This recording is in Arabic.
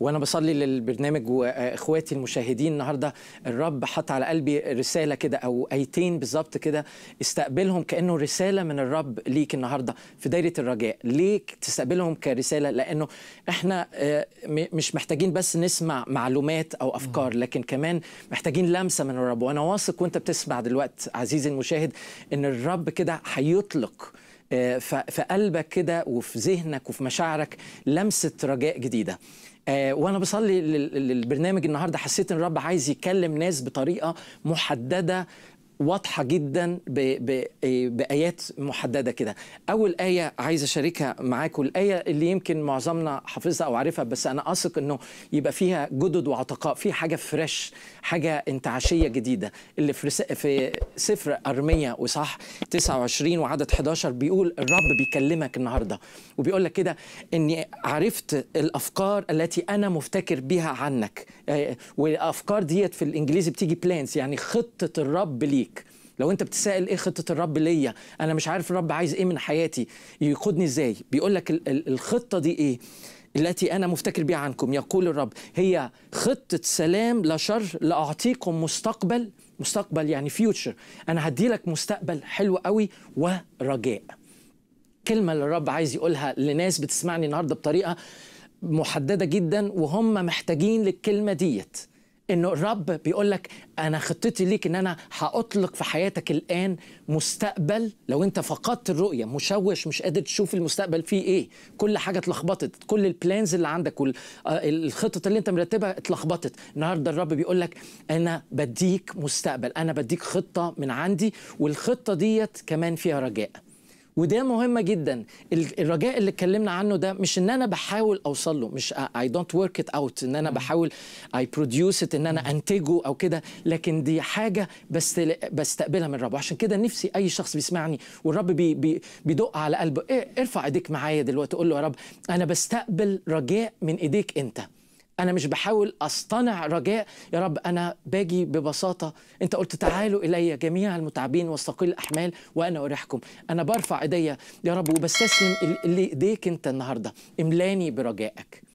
وانا بصلي للبرنامج واخواتي المشاهدين النهارده الرب حط على قلبي رساله كده او ايتين بالظبط كده استقبلهم كانه رساله من الرب ليك النهارده في دايره الرجاء ليه تستقبلهم كرساله لانه احنا آه، مش محتاجين بس نسمع معلومات او افكار لكن كمان محتاجين لمسه من الرب وانا واثق وانت بتسمع دلوقتي عزيزي المشاهد ان الرب كده هيطلق آه، في قلبك كده وفي ذهنك وفي مشاعرك لمسه رجاء جديده آه، وانا بصلي للبرنامج النهارده حسيت ان الرب عايز يكلم ناس بطريقه محدده واضحه جدا ب ب إيه، بايات محدده كده اول ايه عايز اشاركها معاكم الايه اللي يمكن معظمنا حافظها او عارفها بس انا اثق انه يبقى فيها جدد وعتقاء في حاجه فريش حاجه انتعاشيه جديده اللي في في سفر أرمية وصح 29 وعدد 11 بيقول الرب بيكلمك النهارده وبيقول لك كده اني عرفت الافكار التي انا مفتكر بها عنك إيه، والافكار ديت في الانجليزي بتيجي بلانس يعني خطه الرب ليك لو انت بتسال ايه خطه الرب ليا انا مش عارف الرب عايز ايه من حياتي يقودني ازاي بيقول لك الخطه دي ايه التي انا مفتكر بها عنكم يقول الرب هي خطه سلام لا شر لاعطيكم مستقبل مستقبل يعني فيوتشر انا هدي لك مستقبل حلو قوي ورجاء كلمه اللي الرب عايز يقولها لناس بتسمعني النهارده بطريقه محدده جدا وهم محتاجين للكلمه ديت انه الرب بيقول لك انا خطتي ليك ان انا هاطلق في حياتك الان مستقبل لو انت فقدت الرؤيه مشوش مش قادر تشوف المستقبل فيه ايه كل حاجه اتلخبطت كل البلانز اللي عندك والخطط آه، اللي انت مرتبها اتلخبطت النهارده الرب بيقول لك انا بديك مستقبل انا بديك خطه من عندي والخطه ديت كمان فيها رجاء وده مهم جدا الرجاء اللي اتكلمنا عنه ده مش ان انا بحاول اوصل له مش اي دونت ورك ات اوت ان انا بحاول اي بروديوس ان انا انتجه او كده لكن دي حاجه بس بستقبلها من الرب عشان كده نفسي اي شخص بيسمعني والرب بي بي بيدق على قلبه إيه ارفع ايديك معايا دلوقتي قول له يا رب انا بستقبل رجاء من ايديك انت انا مش بحاول اصطنع رجاء يا رب انا باجي ببساطه انت قلت تعالوا الي جميع المتعبين واستقيل الاحمال وانا اريحكم انا برفع ايديا يا رب وبستسلم لايديك انت النهارده املاني برجائك